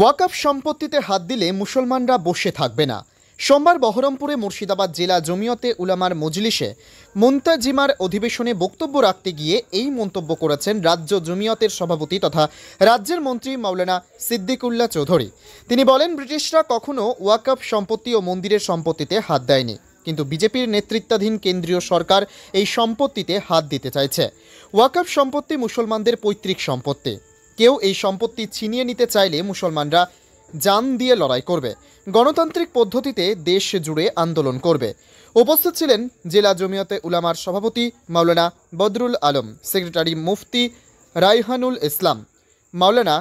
ওয়াকফ সম্পত্তিতে হাত দিলে মুসলমানরা বসে থাকবে না সোমবার বহরমপুরে মুর্শিদাবাদ জেলা জমিয়তে উলামার মজলিসে মুন্তাজিমার অধিবেশনে বক্তব্য রাখতে গিয়ে এই মন্তব্য করেছেন রাজ্য জমিয়তের সভাপতি তথা রাজ্যের মন্ত্রী মাওলানা সিদ্দিকুল্লাহ চৌধুরী তিনি বলেন ব্রিটিশরা কখনো ওয়াকফ সম্পত্তি ও মন্দিরের সম্পত্তিতে হাত দেয়নি কিন্তু বিজেপির নেতৃত্বাধীন কেন্দ্রীয় সরকার এই সম্পত্তিতে হাত দিতে চাইছে ওয়াকফ সম্পত্তি মুসলমানদের পৈতৃক সম্পত্তি কেউ এই সম্পত্তি ছিনিয়ে নিতে চাইলে মুসলমানরা যান দিয়ে লড়াই করবে গণতান্ত্রিক পদ্ধতিতে দেশ জুড়ে আন্দোলন করবে উপস্থিত ছিলেন জেলা জমিয়তে উলামার সভাপতি মাওলানা বদরুল আলম সেক্রেটারি মুফতি রায়হানুল ইসলাম মাওলানা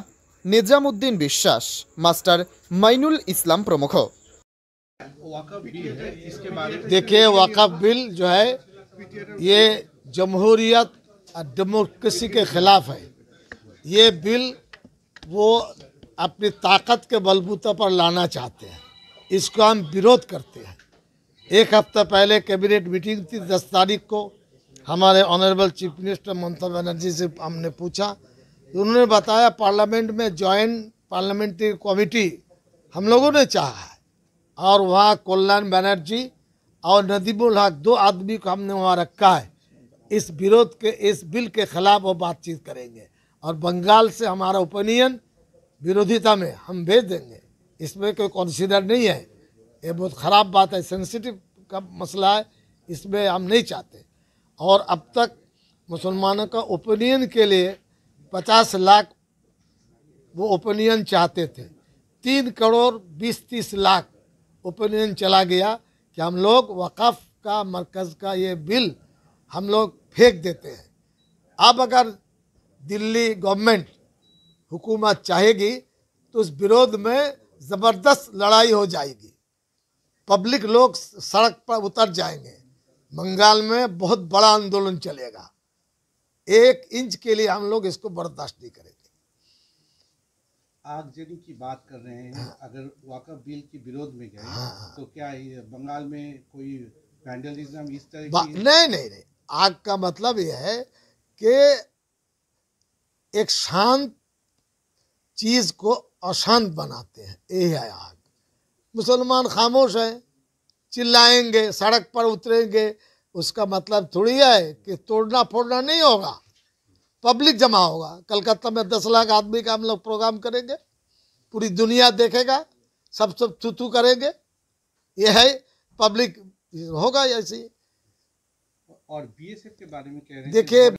নিজামুদ্দিন বিশ্বাস মাস্টার মাইনুল ইসলাম প্রমুখ দেখে ওয়াকাফ বিল जो है ये जमहूरियत और डेमोक्रेसी ये बिल वो अपनी ताकत के बलबूते पर लाना चाहते हैं इसको हम विरोध करते हैं एक हफ्ता पहले कैबिनेट मीटिंग थी दस तारीख को हमारे honourable chief minister Mamata Banerjee से हमने पूछा उन्होंने बताया पार्लियामेंट में जॉइंट पार्लियामेंट्री कमेटी हम लोगों ने चाहा है और वहाँ कल्याण बनर्जी और नदीबुल हक दो आदमी को हमने वहाँ रखा है इस विरोध के इस बिल के खिलाफ वो बातचीत करेंगे और बंगाल से हमारा ओपिनियन विरोधिता में हम भेज देंगे इसमें कोई कॉन्सिडर नहीं है ये बहुत ख़राब बात है सेंसिटिव का मसला है इसमें हम नहीं चाहते और अब तक मुसलमानों का ओपिनियन के लिए पचास लाख वो ओपिनियन चाहते थे तीन करोड़ बीस तीस लाख ओपिनियन चला गया कि हम लोग वक़ाफ का मरकज़ का ये बिल हम लोग फेंक देते हैं अब अगर दिल्ली गवर्नमेंट हुकूमत चाहेगी तो उस विरोध में ज़बरदस्त लड़ाई हो जाएगी पब्लिक लोग सड़क पर उतर जाएंगे बंगाल में बहुत बड़ा आंदोलन चलेगा एक इंच के लिए हम लोग इसको बर्दाश्त नहीं करेंगे आगजनी की बात कर रहे हैं हाँ। अगर वाकफ बिल के विरोध में गए हाँ।, हाँ। तो क्या ये बंगाल में कोई वैंडलिज्म इस तरह की नहीं नहीं नहीं आग का मतलब यह है कि एक शांत चीज़ को अशांत बनाते हैं यही है आग मुसलमान खामोश है चिल्लाएंगे सड़क पर उतरेंगे उसका मतलब थोड़ी है कि तोड़ना फोड़ना नहीं होगा पब्लिक जमा होगा कलकत्ता में दस लाख आदमी का हम लोग प्रोग्राम करेंगे पूरी दुनिया देखेगा सब सब थू थू करेंगे ये है पब्लिक होगा ऐसे और बीएसएफ के बारे में कह रहे हैं देखिए